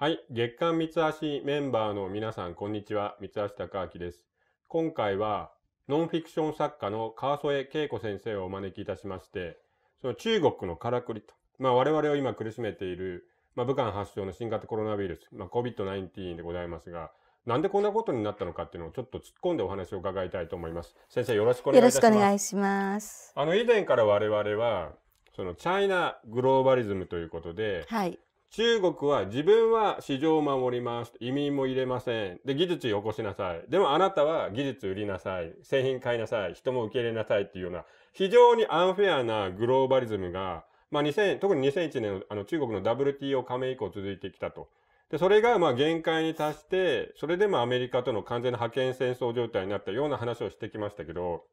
はい。月刊三橋メンバーの皆さん、こんにちは。三橋貴明です。今回は、ノンフィクション作家の川添恵子先生をお招きいたしまして、その中国のからくりと、まあ我々を今苦しめている、まあ武漢発症の新型コロナウイルス、まあ COVID-19 でございますが、なんでこんなことになったのかっていうのをちょっと突っ込んでお話を伺いたいと思います。先生よろしくお願いします。よろしくお願いします。あの以前から我々は、そのチャイナグローバリズムということで、はい、中国は自分は市場を守ります。移民も入れません。で、技術よこしなさい。でもあなたは技術売りなさい。製品買いなさい。人も受け入れなさいっていうような、非常にアンフェアなグローバリズムが、まあ2000、特に2001年のあの中国の WTO 加盟以降続いてきたと。で、それがまあ限界に達して、それでもアメリカとの完全な覇権戦争状態になったような話をしてきましたけど、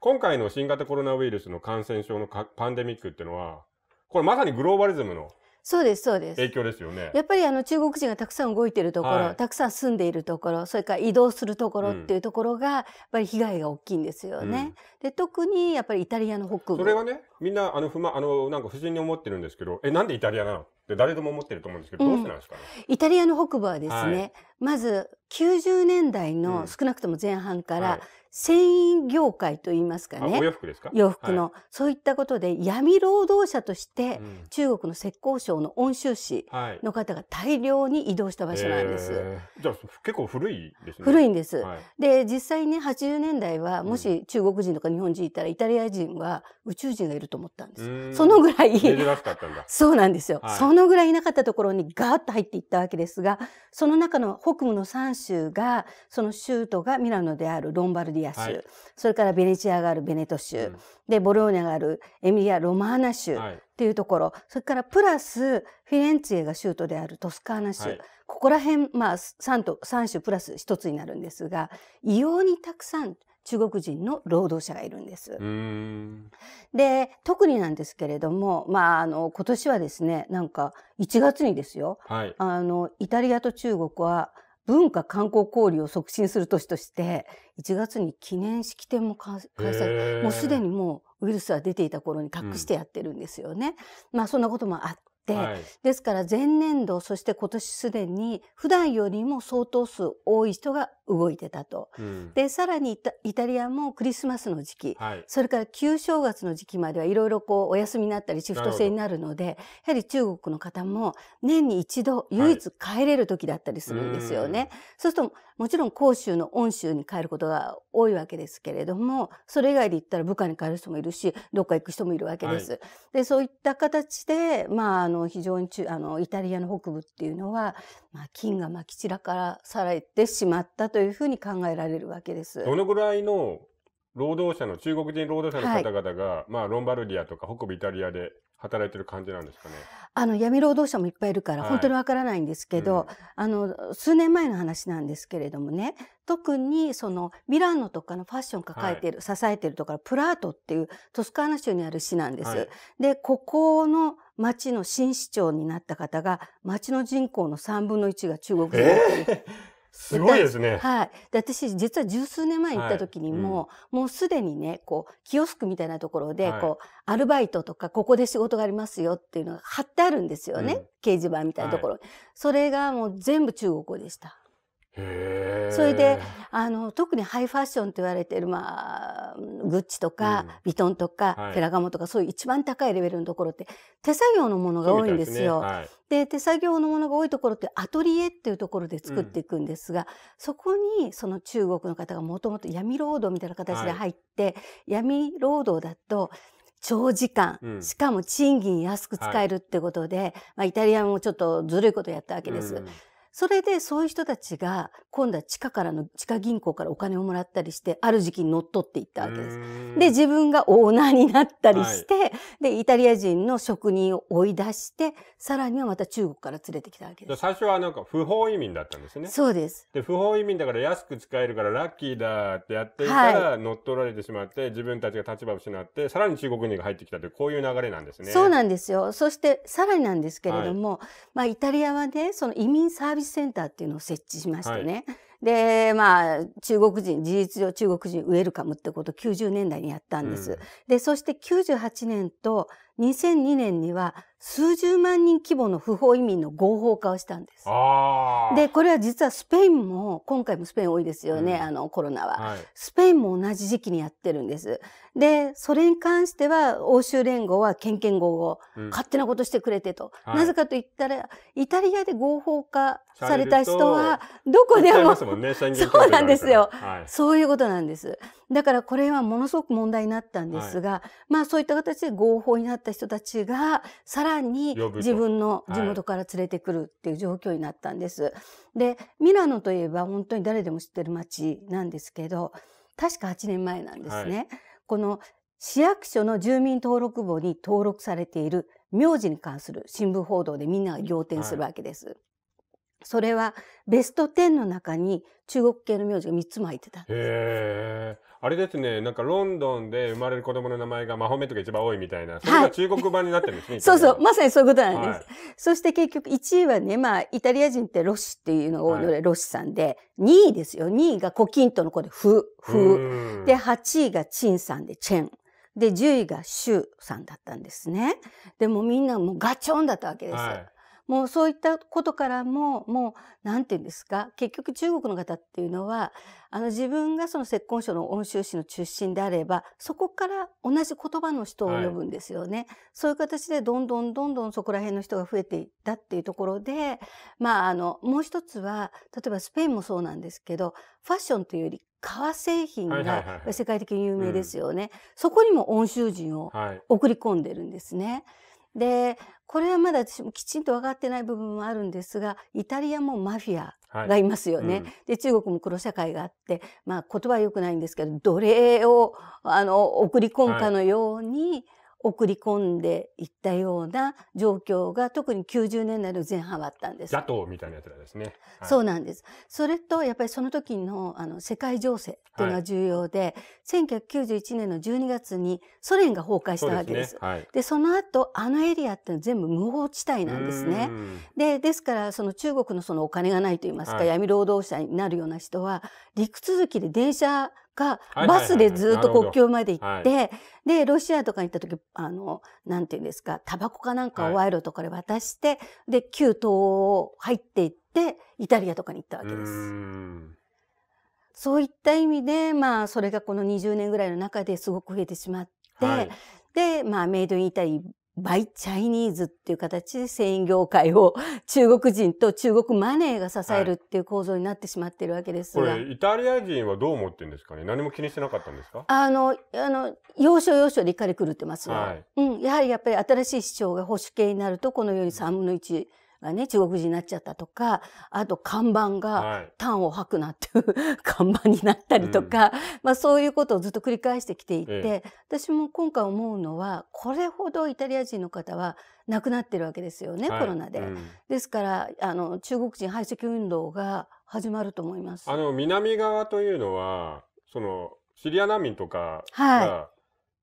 今回の新型コロナウイルスの感染症のパンデミックっていうのは、これまさにグローバリズムのそうですそうです影響ですよねやっぱりあの中国人がたくさん動いてるところ、はい、たくさん住んでいるところそれから移動するところっていうところが、やっぱり被害が大きいんですよね、うん、で特にやっぱりイタリアの北部それはねみんなあの不満あのなんか不審に思ってるんですけどえなんでイタリアなので誰でも思ってると思うんですけど、どうしてなんですか、ねうん、イタリアの北部はですね、はい、まず90年代の少なくとも前半から、うんはい繊維業界といいますかね。洋服ですか洋服の、はい、そういったことで闇労働者として中国の浙江省の温州市の方が大量に移動した場所なんです。はいえー、じゃあ結構古いですね。古いんです。はい、で、実際ね、80年代はもし中国人とか日本人いたらイタリア人は宇宙人がいると思ったんです。そのぐらい。そうなんですよ。そのぐらいいなかったところにガーッと入っていったわけですが、その中の北部の3州が、その州都がミラノであるロンバルディリア州、はい、それからベネチアがあるベネト州、うん、でボローニャがあるエミリア・ロマーナ州っていうところ、はい、それからプラスフィレンツェが州都であるトスカーナ州、はい、ここら辺、まあ、3, と3州プラス1つになるんですが異様にたくさん中国人の労働者がいるんです。で特になんですけれども、まあ、あの今年はですねなんか1月にですよ、あのイタリアと中国は文化観光交流を促進する都市として1月に記念式典も開催もうすでにもうウイルスは出ていた頃に隠してやってるんですよね。うん、まあそんなこともあっ、はい、ですから前年度そして今年すでに普段よりも相当数多い人が動いてたと、うん、でさらにイタリアもクリスマスの時期、はい、それから旧正月の時期まではいろいろこうお休みになったりシフト制になるのでやはり中国の方も年に一度唯一帰れる時だったりするんですよね。はい、そうするともちろん広州の恩州に帰ることが多いわけですけれども、それ以外で言ったら部下に帰る人もいるし、どっか行く人もいるわけです。はい、で、そういった形で、まあ、あの、非常にあの、イタリアの北部っていうのは、まあ、金がまき散らからされてしまったというふうに考えられるわけです。どのぐらいの労働者の、中国人労働者の方々が、はい、まあ、ロンバルディアとか北部イタリアで働いてる感じなんですかねあの闇労働者もいっぱいいるから本当にわからないんですけど、はいうん、あの数年前の話なんですけれどもね特にそのミラノとかのファッション抱えてる、はい、支えてるところプラートっていうトスカーナ州にある市なんです。はい、でここの町の新市長になった方が町の人口の3分の1が中国人、えーすごいですね。はい。で、私、実は十数年前行った時にも、はいうん、もうすでにね、こう、キオスクみたいなところで、はい、こう、アルバイトとか、ここで仕事がありますよっていうのが貼ってあるんですよね。うん、掲示板みたいなところ、はい、それがもう全部中国語でした。へそれであの特にハイファッションと言われてる、まあ、グッチとか、ヴィトンとか、はい、フェラガモとかそういう一番高いレベルのところって手作業のものが多いんですよ。で、ねはい、手作業のものが多いところってアトリエっていうところで作っていくんですが、うん、そこにその中国の方がもともと闇労働みたいな形で入って、はい、闇労働だと長時間、うん、しかも賃金安く使えるってことで、はい、まあ、イタリアもちょっとずるいことやったわけです。うんそれでそういう人たちが、今度は地下からの、地下銀行からお金をもらったりして、ある時期に乗っ取っていったわけです。で、自分がオーナーになったりして、はい、で、イタリア人の職人を追い出して、さらにはまた中国から連れてきたわけです。最初はなんか不法移民だったんですね。そうです。で、不法移民だから安く使えるからラッキーだってやっていたら、はい、乗っ取られてしまって、自分たちが立場を失って、さらに中国人が入ってきたという、こういう流れなんですね。そうなんですよ。そして、さらになんですけれども、はい、まあ、イタリアはね、その移民サービスビスセンターっていうのを設置しましてね。で、まあ、中国人、事実上中国人ウェルカムってことを90年代にやったんです。うん、で、そして98年と2002年には数十万人規模の不法移民の合法化をしたんです。で、これは実はスペインも、今回もスペイン多いですよね、うん、あのコロナは、はい、スペインも同じ時期にやってるんです。で、それに関しては欧州連合はケンケン合合、うん、勝手なことしてくれてと。はい、なぜかと言ったら、イタリアで合法化された人は、どこでも、ね、そうなんですよ、はい、そういうことなんです。だからこれはものすごく問題になったんですが、まあそういった形で合法になった人たちが、さららに自分の地元から連れてくるっていう状況になったんです。で、ミラノといえば本当に誰でも知ってる街なんですけど、確か8年前なんですね。はい、この市役所の住民登録簿に登録されている名字に関する新聞報道でみんなが仰天するわけです。はいそれはベスト10の中に中国系の名字が3つも入ってたんです。あれですね、なんかロンドンで生まれる子供の名前がマホメとか一番多いみたいな、それが中国版になってるんですね。は い、そうそう、まさにそういうことなんです。はい、そして結局1位はね、まあ、イタリア人ってロシっていうのが多いので、ロシさんで、2位ですよ。2位がコキントの子でフ、フ。で、8位がチンさんでチェン。で、10位がシュウさんだったんですね。でもみんなもうガチョンだったわけです。はいもうそういったことからも、もう、何て言うんですか、結局中国の方っていうのは、あの自分がその浙江省の温州市の出身であれば、そこから同じ言葉の人を呼ぶんですよね。はい、そういう形でどんどんどんどんそこら辺の人が増えていったっていうところで、まああの、もう一つは、例えばスペインもそうなんですけど、ファッションというより革製品が世界的に有名ですよね。そこにも温州人を送り込んでるんですね。はいで、これはまだ私もきちんと分かってない部分もあるんですが、イタリアもマフィアがいますよね。はいうん、で、中国も黒社会があって、まあ言葉は良くないんですけど、奴隷を、あの、送り込むかのように、はい送り込んでいったような状況が特に90年代の前半はあったんです。野党みたいなやつらですね。はい、そうなんです。それとやっぱりその時のあの世界情勢というのは重要で、はい、1991年の12月にソ連が崩壊したわけです。で、ねはい、その後あのエリアって全部無法地帯なんですね。でですからその中国のそのお金がないといいますか、闇労働者になるような人は陸続きで電車か、バスでずっと国境まで行って、で、ロシアとかに行った時、あの、なんていうんですか、タバコかなんかを賄賂とかで渡して、はい、で、旧東欧入っていって、イタリアとかに行ったわけです。そういった意味で、まあ、それがこの20年ぐらいの中ですごく増えてしまって、はい、で、まあ、メイドインイタリーバイチャイニーズっていう形で繊維業界を 中国人と中国マネーが支えるっていう構造になってしまってるわけですが、はい、これイタリア人はどう思ってるんですかね何も気にしてなかったんですかあのあの要所要所で怒り狂ってます、はい、うん、やはりやっぱり新しい市長が保守系になるとこのように3分の1、がね、中国人になっちゃったとか、あと看板がンを吐くなっていう 看板になったりとか、うん、まあそういうことをずっと繰り返してきていて、ええ、私も今回思うのは、これほどイタリア人の方は亡くなってるわけですよね、はい、コロナで、うん、ですから、あの、中国人排斥運動が始まると思います。あの、南側というのは、その、シリア難民とかはい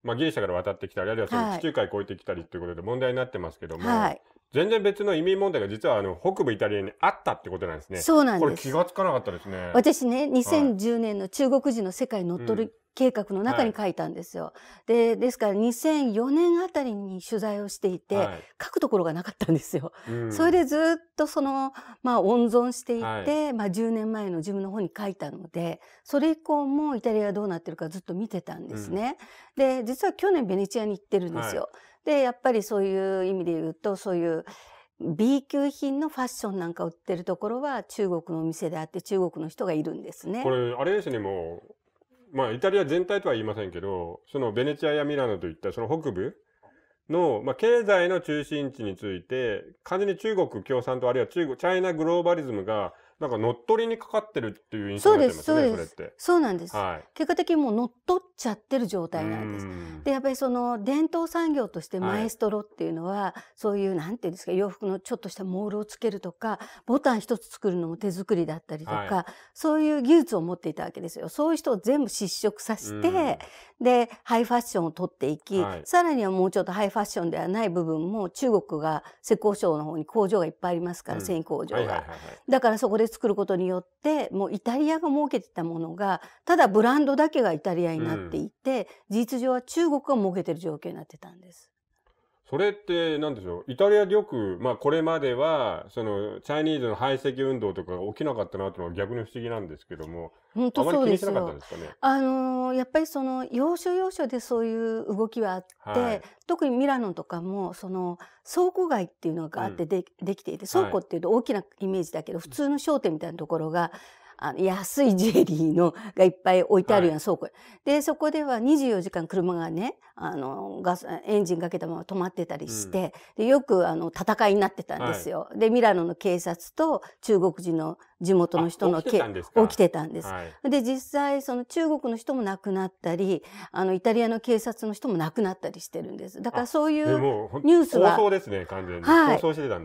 まあ、ギリシャから渡ってきたり、あるいはその地中海越えてきたりということで問題になってますけども、はい、全然別の移民問題が実はあの北部イタリアにあったってことなんですね。そうなんです。これ気がつかなかったですね。私ね、2010年の中国人の世界乗っ取る、はい、計画の中に書いたんですよ。はい、で、ですから2004年あたりに取材をしていて、はい、書くところがなかったんですよ。うん、それでずっとその、まあ温存していて、まあ10年前の自分の方に書いたので、それ以降もイタリアどうなってるかずっと見てたんですね。うん、で、実は去年ベネチアに行ってるんですよ。で、やっぱりそういう意味で言うと、そういう B 級品のファッションなんか売ってるところは中国のお店であって中国の人がいるんですね。これ、あれですね、もう、まあイタリア全体とは言いませんけど、そのベネチアやミラノといったその北部の、まあ、経済の中心地について、完全に中国共産党、あるいは中国、チャイナグローバリズムがなんか乗っ取りにかかってるっていう印象になてますね、そうですそれって。そうなんです。はい、結果的にもう乗っ取っちゃってる状態なんです。で、やっぱりその伝統産業としてマエストロっていうのは、はい、そういう、なんていうんですか、洋服のちょっとしたモールをつけるとか、ボタン一つ作るのも手作りだったりとか、はい、そういう技術を持っていたわけですよ。そういう人を全部失職させて、で、ハイファッションを取っていき、はい、さらにはもうちょっとハイファッションではない部分も中国が浙江省の方に工場がいっぱいありますから、うん、繊維工場が、だからそこで作ることによって、もうイタリアが設けてたものが、ただブランドだけがイタリアになっていて、うん、事実上は中国が設けてる状況になってたんです。それって、なんでしょう。イタリアでよく、まあこれまでは、その、チャイニーズの排斥運動とかが起きなかったなというのは逆に不思議なんですけども、本当そうですよ。すかね、あのー、やっぱりその、要所要所でそういう動きはあって、はい、特にミラノとかも、その、倉庫街っていうのがあってでうん、できていて、倉庫っていうと大きなイメージだけど、普通の商店みたいなところが、あの安いジュエリーのがいっぱい置いてあるような倉庫、はい、でそこでは24時間車がねあのガスエンジンかけたまま止まってたりして、うん、でよくあの戦いになってたんですよ。はい、でミラノの警察と中国人の地元の人の起きてたんです。はい、で実際その中国の人も亡くなったりあのイタリアの警察の人も亡くなったりしてるんです。だからそういうニュースは、ね、はい、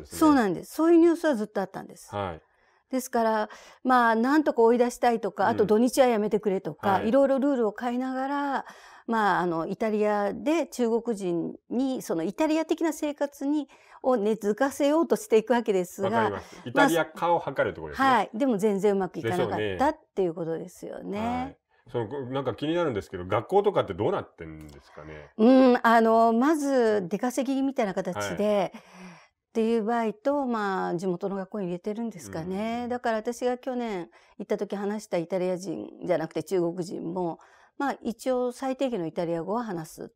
そうなんです。そういうニュースはずっとあったんです。はいですから、まあ、なんとか追い出したいとか、あと土日はやめてくれとか、うんはい、いろいろルールを変えながら、まあ、あの、イタリアで中国人に、そのイタリア的な生活に、を根付かせようとしていくわけですが。すイタリア化を図るところですね、まあ、はい。でも全然うまくいかなかったっていうことですよね。ねはい、そのなんか気になるんですけど学校とかってどうなってんですかねうんあのまず出稼ぎみたいな形で、はいっていう場合と、まあ、地元の学校に入れてるんですかね。うん、だから私が去年行った時話したイタリア人じゃなくて中国人も、まあ、一応最低限のイタリア語は話す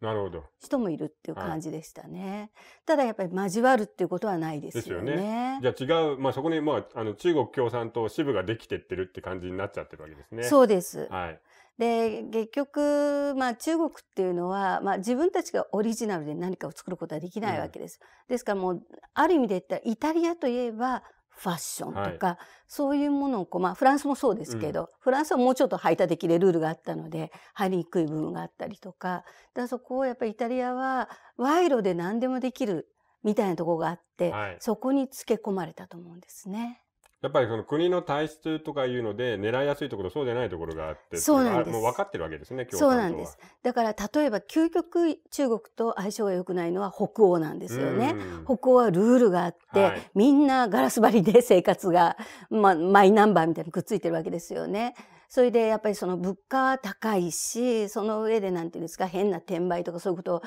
人もいるっていう感じでしたね。はい、ただやっぱり交わるっていうことはないですよね。よねじゃあ違う、まあそこに、まあ、あの中国共産党支部ができてってるって感じになっちゃってるわけですね。そうです。はい。で、結局、まあ中国っていうのは、まあ自分たちがオリジナルで何かを作ることはできないわけです。うん、ですからもう、ある意味で言ったらイタリアといえば、ファッションとか、はい、そういうものをこう、まあ、フランスもそうですけど、うん、フランスはもうちょっと排他的でルールがあったので入りにくい部分があったりとかだそこをやっぱりイタリアは賄賂で何でもできるみたいなところがあって、はい、そこにつけ込まれたと思うんですね。やっぱりその国の体質とかいうので狙いやすいところそうでないところがあってそうなんですもう分かってるわけですねそうなんですだから例えば究極中国と相性が良くないのは北欧なんですよね、北欧はルールがあって、はい、みんなガラス張りで生活が、ま、マイナンバーみたいにくっついてるわけですよねそれでやっぱりその物価は高いし、その上でなんていうんですか、変な転売とかそういうことを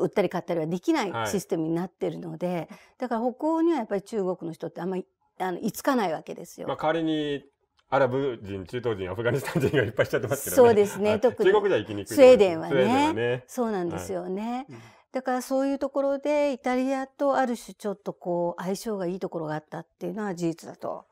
売ったり買ったりはできないシステムになってるので、はい、だから北欧にはやっぱり中国の人ってあんまりあのいつかないわけですよ。まあ、仮にアラブ人、中東人、アフガニスタン人がいっぱいしちゃってますけど、ね、そうですね、特に。中国じゃ行きにくい。スウェーデンはね。そうなんですよね。だからそういうところでイタリアとある種ちょっとこう相性がいいところがあったっていうのは事実だと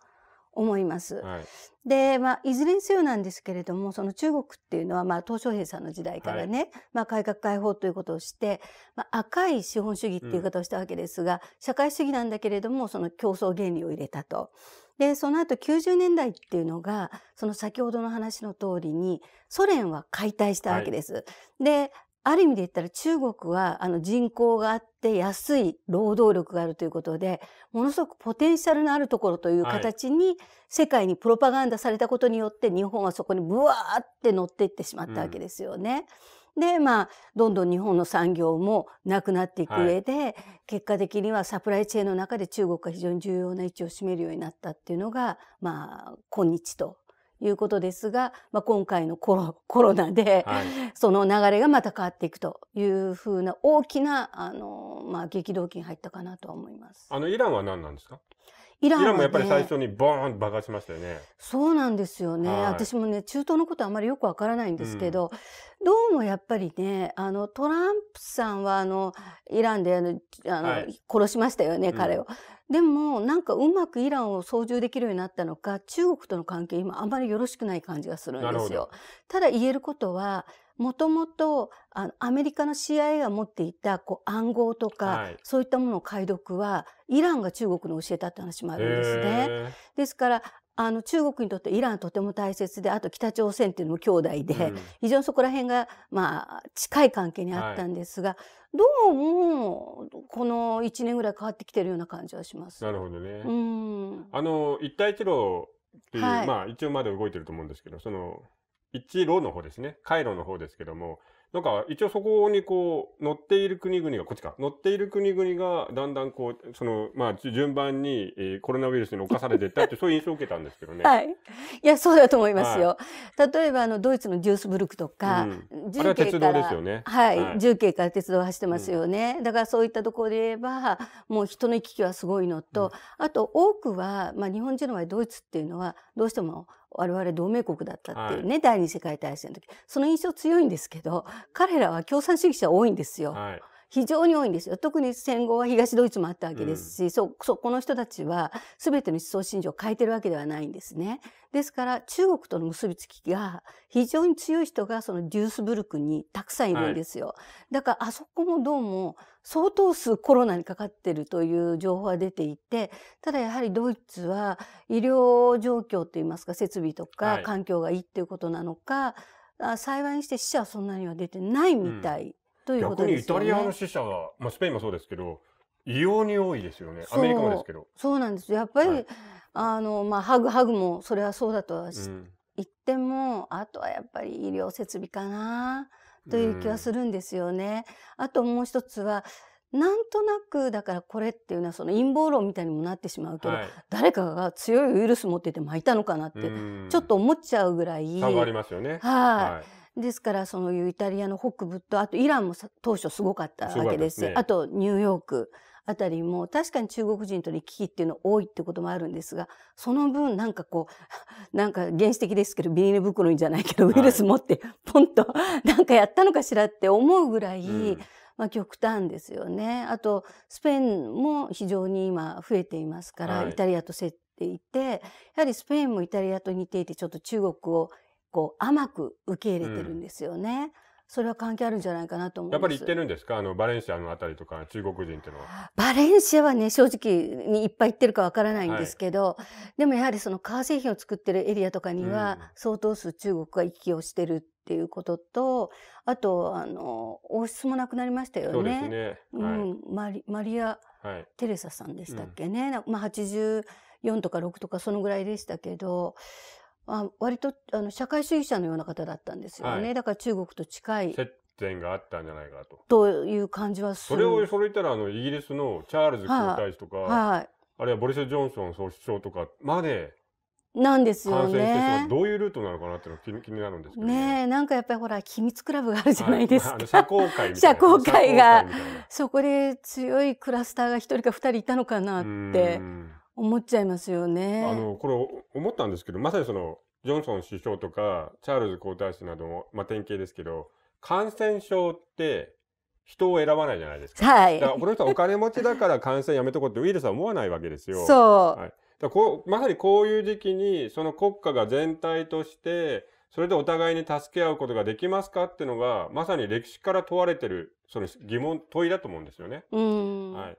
思います。はい、で、まあ、いずれにせよなんですけれども、その中国っていうのは、まあ、鄧小平さんの時代からね、はい、まあ、改革開放ということをして、まあ、赤い資本主義っていう方をしたわけですが、うん、社会主義なんだけれども、その競争原理を入れたと。で、その後90年代っていうのが、その先ほどの話の通りに、ソ連は解体したわけです。はい、で、ある意味で言ったら中国はあの人口があって安い労働力があるということで、ものすごくポテンシャルのあるところという形に世界にプロパガンダされたことによって日本はそこにブワーって乗っていってしまったわけですよね。うん、で、まあ、どんどん日本の産業もなくなっていく上で、はい、結果的にはサプライチェーンの中で中国が非常に重要な位置を占めるようになったっていうのが、まあ、今日ということですが、まあ、今回のコロ コロナで、はい、その流れがまた変わっていくというふうな大きなあの、まあ、激動期に入ったかなと思います。あのイランは何なんですかイラン、ね,、もやっぱり最初にボーン爆発しましたよね。そうなんですよね。はい、私もね、中東のことはあまりよくわからないんですけど、うん、どうもやっぱりね、あの、トランプさんはあの、イランであの、あの、はい、殺しましたよね、彼を。うん、でも、なんかうまくイランを操縦できるようになったのか、中国との関係今あまりよろしくない感じがするんですよ。ただ言えることは、もともとあの、アメリカの CIA が持っていたこう暗号とか、はい、そういったものを解読はイランが中国の教えたって話もあるんですね。ですからあの中国にとってイランとても大切であと北朝鮮っていうのも兄弟で、うん、非常にそこら辺が、まあ、近い関係にあったんですが、はい、どうもこの1年ぐらい変わってきてるような感じはします。なるほどね、うん、あの一帯一路っていう、はい、まあ、一応まだ動いてると思うんですけどその一路の方ですね、回路の方ですけども、なんか一応そこにこう乗っている国々が、こっちか、乗っている国々がだんだんこう、そのまあ順番に、コロナウイルスに侵されていったって、そういう印象を受けたんですけどね。はい。いや、そうだと思いますよ。はい、例えばあのドイツのデュースブルクとか、うん、重慶はい。重慶から鉄道走ってますよね。うん、だからそういったところで言えば、もう人の行き来はすごいのと、うん、あと多くは、まあ日本人の場合ドイツっていうのは、どうしても我々同盟国だったっていうね、はい、第二次世界大戦の時その印象強いんですけど彼らは共産主義者多いんですよ。はい、非常に多いんですよ。特に戦後は東ドイツもあったわけですし、うん、そそこの人たちは全ての思想信条を変えてるわけではないんですね。ですから中国との結びつきが非常に強い人がそのデュースブルクにたくさんいるんですよ。はい、だからあそこもどうも相当数コロナにかかってるという情報は出ていて、ただやはりドイツは医療状況といいますか設備とか環境がいいっていうことなのか、はい、幸いにして死者はそんなには出てないみたい本当いうことですね、逆にイタリアの死者は、まあ、スペインもそうですけど異様に多いですよねアメリカもですけどそうなんですやっぱり、はい、あのまあハグハグもそれはそうだとは、うん、言ってもあとはやっぱり医療設備かなという気はするんですよね、うん、あともう一つはなんとなくだからこれっていうのはその陰謀論みたいにもなってしまうけど、はい、誰かが強いウイルス持ってて巻いたのかなってちょっと思っちゃうぐらい。りますよね。はい、はいですからそのイタリアの北部とあとイランも当初すごかったわけですし、ね、あとニューヨークあたりも確かに中国人との行き来っていうの多いってこともあるんですがその分なんかこう なんか原始的ですけどビニール袋じゃないけどウイルス持ってポンとなんかやったのかしらって思うぐらい、うんまあ、極端ですよね。あとスペインも非常に今増えていますから、はい、イタリアと接っていてやはりスペインもイタリアと似ていてちょっと中国を構甘く受け入れてるんですよね。うんそれは関係あるんじゃないかなと思います。やっぱり言ってるんですかあのバレンシアのあたりとか中国人ってのは。バレンシアはね正直にいっぱい行ってるかわからないんですけど、はい、でもやはりその革製品を作ってるエリアとかには相当数中国が行き来をしてるっていうことと、あとあの王室もなくなりましたよね。そうですね。うんマリマリア、はい、テレサさんでしたっけね。うん、まあ八十四とか六とかそのぐらいでしたけどあ割とあの社会主義者のような方だったんですよね、はい、だから中国と近い接点があったんじゃないかと。という感じはするそれをそれ言ったらあのイギリスのチャールズ皇太子とか、はい、あるいはボリス・ジョンソン総首相とかまでなんですよね。どういうルートなのかなっての気になるんですけどね。ねなんかやっぱりほら機密クラブがあるじゃないですか。社交会社交会がそこで強いクラスターが一人か二人いたのかなって思っちゃいますよね。あのこれ思ったんですけどまさにそのジョンソン首相とかチャールズ皇太子なども、まあ、典型ですけど感染症って人を選ばないじゃないですか。はい、だからこの人はお金持ちだから感染やめとこうってウイルスは思わないわけですよ。そう、はい、だこうまさにこういう時期にその国家が全体としてそれでお互いに助け合うことができますかっていうのがまさに歴史から問われてるその疑問問いだと思うんですよね。はい、